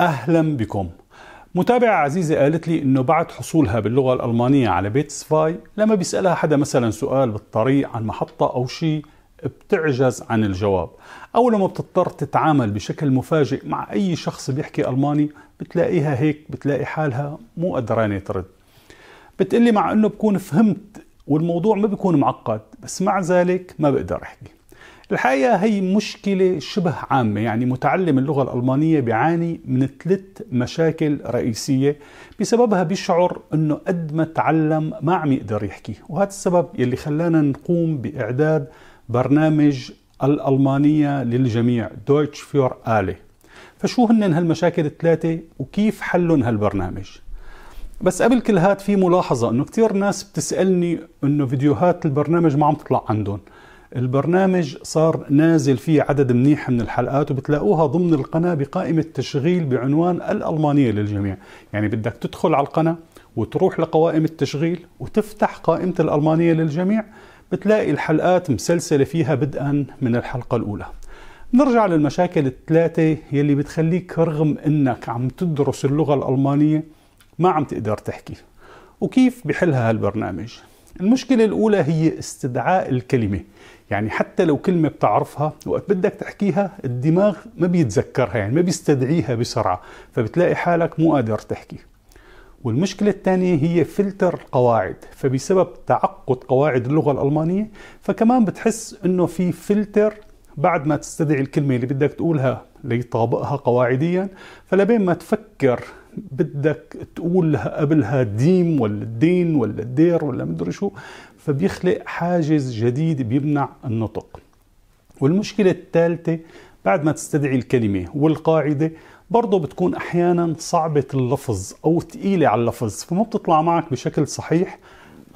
أهلا بكم متابعة عزيزة قالت لي إنه بعد حصولها باللغة الألمانية على بيت سفاي لما بيسألها حدا مثلا سؤال بالطريق عن محطة أو شيء بتعجز عن الجواب أو لما بتضطر تتعامل بشكل مفاجئ مع أي شخص بيحكي ألماني بتلاقيها هيك بتلاقي حالها مو قدرانة ترد بتقلي مع إنه بكون فهمت والموضوع ما بيكون معقد بس مع ذلك ما بقدر أحكي الحقيقة هي مشكلة شبه عامة يعني متعلم اللغة الألمانية بيعاني من ثلاث مشاكل رئيسية بسببها بيشعر أنه قد ما تعلم ما عم يقدر يحكي وهذا السبب يلي خلانا نقوم بإعداد برنامج الألمانية للجميع دويتش فيور آلي فشو هن هالمشاكل الثلاثة وكيف حلن هالبرنامج بس قبل كل هاد في ملاحظة انه كثير ناس بتسألني انه فيديوهات البرنامج ما عم تطلع عندهم البرنامج صار نازل فيه عدد منيح من الحلقات وبتلاقوها ضمن القناة بقائمة تشغيل بعنوان الألمانية للجميع يعني بدك تدخل على القناة وتروح لقوائم التشغيل وتفتح قائمة الألمانية للجميع بتلاقي الحلقات مسلسلة فيها بدءا من الحلقة الأولى نرجع للمشاكل الثلاثة يلي بتخليك رغم انك عم تدرس اللغة الألمانية ما عم تقدر تحكي وكيف بحلها هالبرنامج المشكلة الأولى هي استدعاء الكلمة يعني حتى لو كلمة بتعرفها وقت بدك تحكيها الدماغ ما بيتذكرها يعني ما بيستدعيها بسرعة فبتلاقي حالك مو قادر تحكي والمشكلة الثانية هي فلتر القواعد فبسبب تعقد قواعد اللغة الألمانية فكمان بتحس أنه في فلتر بعد ما تستدعي الكلمة اللي بدك تقولها ليطابقها قواعديا فلبين ما تفكر بدك تقول قبلها ديم ولا الدين ولا الدير ولا مدري شو فبيخلق حاجز جديد بيمنع النطق والمشكلة الثالثة بعد ما تستدعي الكلمة والقاعدة برضه بتكون أحيانا صعبة اللفظ أو ثقيلة على اللفظ فما بتطلع معك بشكل صحيح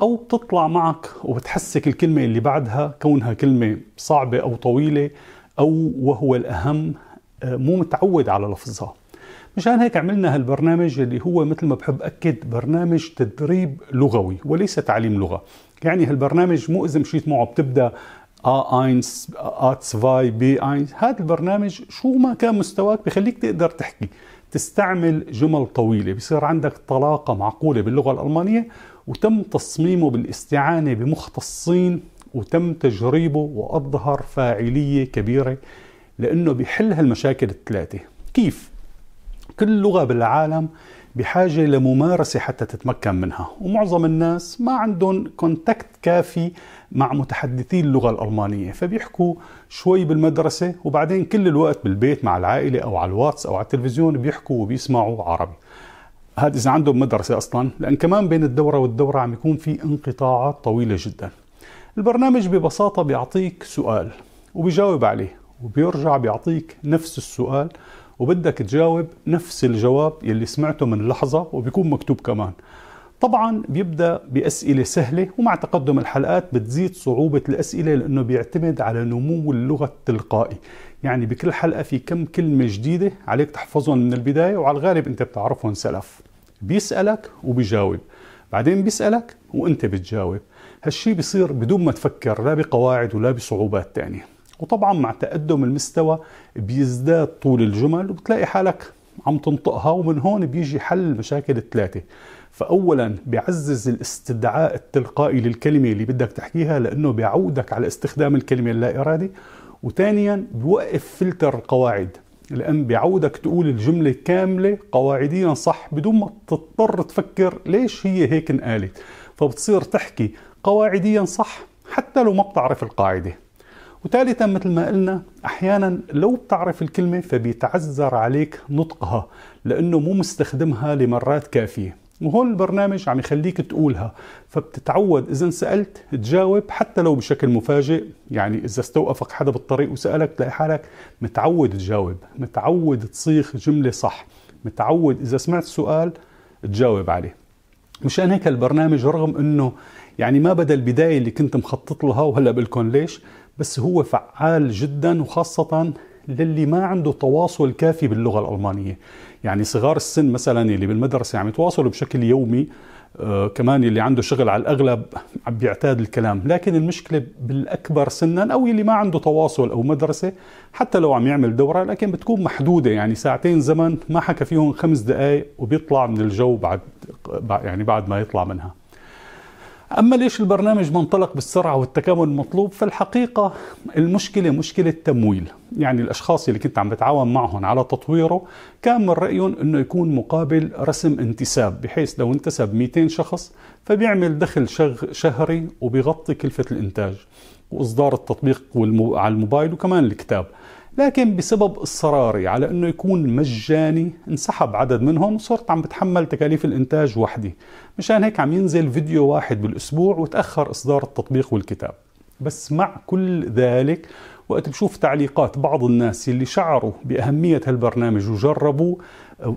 أو بتطلع معك وبتحسك الكلمة اللي بعدها كونها كلمة صعبة أو طويلة أو وهو الأهم آه، مو متعود على لفظها مشان هيك عملنا هالبرنامج اللي هو مثل ما بحب أكد برنامج تدريب لغوي وليس تعليم لغة يعني هالبرنامج مو إذا مشيت معه بتبدأ آ اينس آتس فاي بي اينس هذا البرنامج شو ما كان مستواك بخليك تقدر تحكي تستعمل جمل طويلة بصير عندك طلاقة معقولة باللغة الألمانية وتم تصميمه بالاستعانة بمختصين وتم تجريبه وأظهر فاعلية كبيرة لأنه بيحل هالمشاكل الثلاثة كيف؟ كل لغة بالعالم بحاجة لممارسة حتى تتمكن منها ومعظم الناس ما عندهم كونتاكت كافي مع متحدثي اللغة الألمانية فبيحكوا شوي بالمدرسة وبعدين كل الوقت بالبيت مع العائلة أو على الواتس أو على التلفزيون بيحكوا وبيسمعوا عربي هذا إذا عندهم مدرسة أصلا لأن كمان بين الدورة والدورة عم يكون في انقطاعات طويلة جدا البرنامج ببساطة بيعطيك سؤال وبيجاوب عليه وبيرجع بيعطيك نفس السؤال وبدك تجاوب نفس الجواب يلي سمعته من لحظة وبيكون مكتوب كمان طبعا بيبدا باسئله سهله ومع تقدم الحلقات بتزيد صعوبه الاسئله لانه بيعتمد على نمو اللغه التلقائي يعني بكل حلقه في كم كلمه جديده عليك تحفظهم من البدايه وعلى الغالب انت بتعرفهم سلف بيسالك وبيجاوب بعدين بيسالك وانت بتجاوب هالشي بيصير بدون ما تفكر لا بقواعد ولا بصعوبات تانية وطبعا مع تقدم المستوى بيزداد طول الجمل وبتلاقي حالك عم تنطقها ومن هون بيجي حل مشاكل الثلاثة فأولا بيعزز الاستدعاء التلقائي للكلمة اللي بدك تحكيها لأنه بيعودك على استخدام الكلمة اللا إرادي وثانيا بيوقف فلتر القواعد لأن بيعودك تقول الجملة كاملة قواعديا صح بدون ما تضطر تفكر ليش هي هيك انقالت فبتصير تحكي قواعديا صح حتى لو ما بتعرف القاعده وثالثا مثل ما قلنا احيانا لو بتعرف الكلمه فبيتعذر عليك نطقها لانه مو مستخدمها لمرات كافيه وهون البرنامج عم يخليك تقولها فبتتعود اذا سالت تجاوب حتى لو بشكل مفاجئ يعني اذا استوقفك حدا بالطريق وسالك تلاقي حالك متعود تجاوب متعود تصيغ جمله صح متعود اذا سمعت سؤال تجاوب عليه مشان هيك البرنامج رغم انه يعني ما بدا البدايه اللي كنت مخطط لها وهلا بقول ليش بس هو فعال جدا وخاصه للي ما عنده تواصل كافي باللغه الالمانيه يعني صغار السن مثلا اللي بالمدرسه عم يتواصلوا بشكل يومي آه كمان اللي عنده شغل على الاغلب عم بيعتاد الكلام لكن المشكله بالاكبر سنا او اللي ما عنده تواصل او مدرسه حتى لو عم يعمل دوره لكن بتكون محدوده يعني ساعتين زمن ما حكى فيهم خمس دقائق وبيطلع من الجو بعد يعني بعد ما يطلع منها أما ليش البرنامج منطلق بالسرعة والتكامل المطلوب فالحقيقة المشكلة مشكلة تمويل يعني الأشخاص اللي كنت عم بتعاون معهم على تطويره كان من رأيهم أنه يكون مقابل رسم انتساب بحيث لو انتسب 200 شخص فبيعمل دخل شغ شهري وبيغطي كلفة الإنتاج وإصدار التطبيق على الموبايل وكمان الكتاب لكن بسبب اصراري على انه يكون مجاني انسحب عدد منهم وصرت عم بتحمل تكاليف الانتاج وحدي مشان هيك عم ينزل فيديو واحد بالاسبوع وتاخر اصدار التطبيق والكتاب بس مع كل ذلك وقت بشوف تعليقات بعض الناس اللي شعروا بأهمية هالبرنامج وجربوا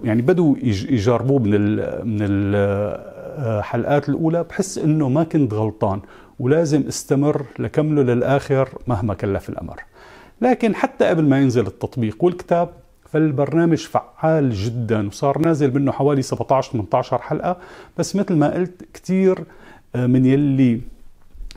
يعني بدوا يجربوه من من الحلقات آه، الأولى بحس إنه ما كنت غلطان ولازم استمر لكمله للآخر مهما كلف الأمر لكن حتى قبل ما ينزل التطبيق والكتاب فالبرنامج فعال جدا وصار نازل منه حوالي 17 18 حلقه بس مثل ما قلت كثير آه، من يلي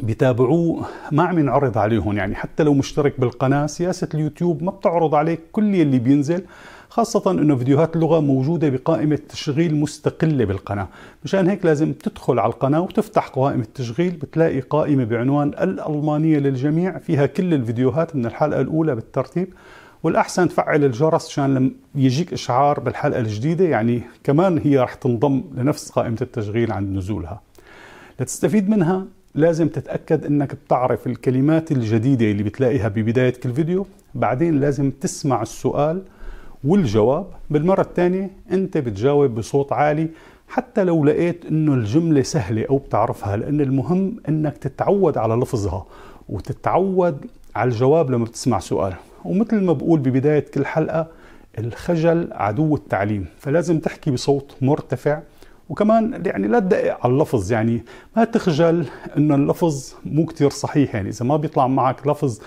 بيتابعوه ما عم ينعرض عليهم يعني حتى لو مشترك بالقناه سياسه اليوتيوب ما بتعرض عليك كل يلي بينزل خاصة انه فيديوهات اللغة موجودة بقائمة تشغيل مستقلة بالقناة مشان هيك لازم تدخل على القناة وتفتح قائمة التشغيل بتلاقي قائمة بعنوان الألمانية للجميع فيها كل الفيديوهات من الحلقة الأولى بالترتيب والأحسن تفعل الجرس عشان لما يجيك إشعار بالحلقة الجديدة يعني كمان هي رح تنضم لنفس قائمة التشغيل عند نزولها لتستفيد منها لازم تتأكد أنك بتعرف الكلمات الجديدة اللي بتلاقيها ببداية كل فيديو بعدين لازم تسمع السؤال والجواب بالمرة الثانية أنت بتجاوب بصوت عالي حتى لو لقيت أنه الجملة سهلة أو بتعرفها لأن المهم أنك تتعود على لفظها وتتعود على الجواب لما بتسمع سؤال ومثل ما بقول ببداية كل حلقة الخجل عدو التعليم فلازم تحكي بصوت مرتفع وكمان يعني لا تدقق على اللفظ يعني ما تخجل انه اللفظ مو كتير صحيح يعني اذا ما بيطلع معك لفظ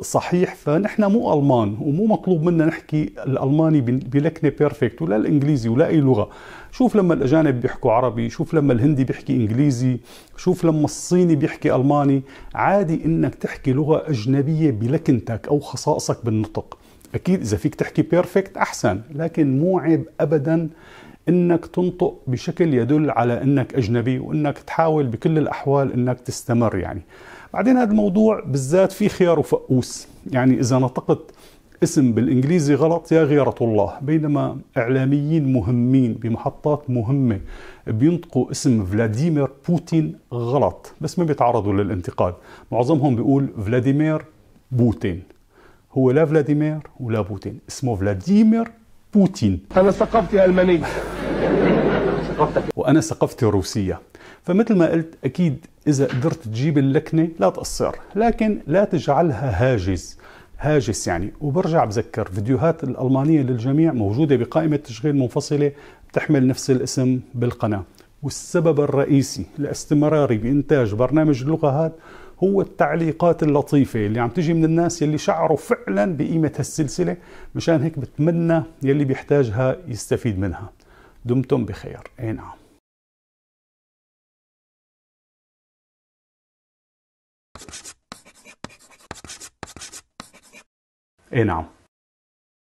صحيح فنحن مو المان ومو مطلوب منا نحكي الالماني بلكنه بيرفكت ولا الانجليزي ولا اي لغه شوف لما الاجانب بيحكوا عربي شوف لما الهندي بيحكي انجليزي شوف لما الصيني بيحكي الماني عادي انك تحكي لغه اجنبيه بلكنتك او خصائصك بالنطق اكيد اذا فيك تحكي بيرفكت احسن لكن مو عيب ابدا انك تنطق بشكل يدل على انك اجنبي وانك تحاول بكل الاحوال انك تستمر يعني بعدين هذا الموضوع بالذات في خيار وفقوس يعني اذا نطقت اسم بالانجليزي غلط يا غيرة الله بينما اعلاميين مهمين بمحطات مهمه بينطقوا اسم فلاديمير بوتين غلط بس ما بيتعرضوا للانتقاد معظمهم بيقول فلاديمير بوتين هو لا فلاديمير ولا بوتين اسمه فلاديمير بوتين انا ثقافتي المانيه وأنا ثقافتي روسية فمثل ما قلت أكيد إذا قدرت تجيب اللكنة لا تقصر لكن لا تجعلها هاجز هاجس يعني وبرجع بذكر فيديوهات الألمانية للجميع موجودة بقائمة تشغيل منفصلة بتحمل نفس الاسم بالقناة والسبب الرئيسي لاستمراري بإنتاج برنامج اللغة هاد هو التعليقات اللطيفة اللي عم تجي من الناس يلي شعروا فعلا بقيمة هالسلسلة مشان هيك بتمنى يلي بيحتاجها يستفيد منها دمتم بخير اي نعم اي نعم